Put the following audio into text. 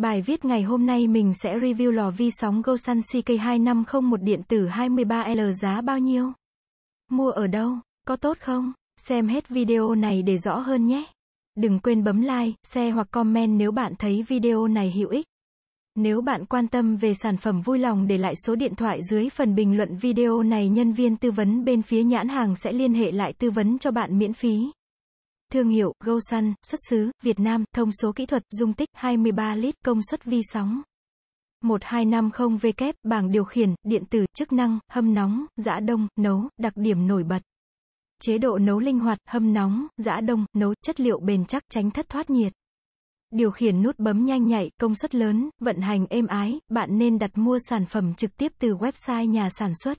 Bài viết ngày hôm nay mình sẽ review lò vi sóng Gosan CK2501 điện tử 23L giá bao nhiêu? Mua ở đâu? Có tốt không? Xem hết video này để rõ hơn nhé. Đừng quên bấm like, share hoặc comment nếu bạn thấy video này hữu ích. Nếu bạn quan tâm về sản phẩm vui lòng để lại số điện thoại dưới phần bình luận video này nhân viên tư vấn bên phía nhãn hàng sẽ liên hệ lại tư vấn cho bạn miễn phí. Thương hiệu, GoSun, xuất xứ, Việt Nam, thông số kỹ thuật, dung tích 23 lít, công suất vi sóng. 1250 W, bảng điều khiển, điện tử, chức năng, hâm nóng, giã đông, nấu, đặc điểm nổi bật. Chế độ nấu linh hoạt, hâm nóng, giã đông, nấu, chất liệu bền chắc, tránh thất thoát nhiệt. Điều khiển nút bấm nhanh nhạy, công suất lớn, vận hành êm ái, bạn nên đặt mua sản phẩm trực tiếp từ website nhà sản xuất.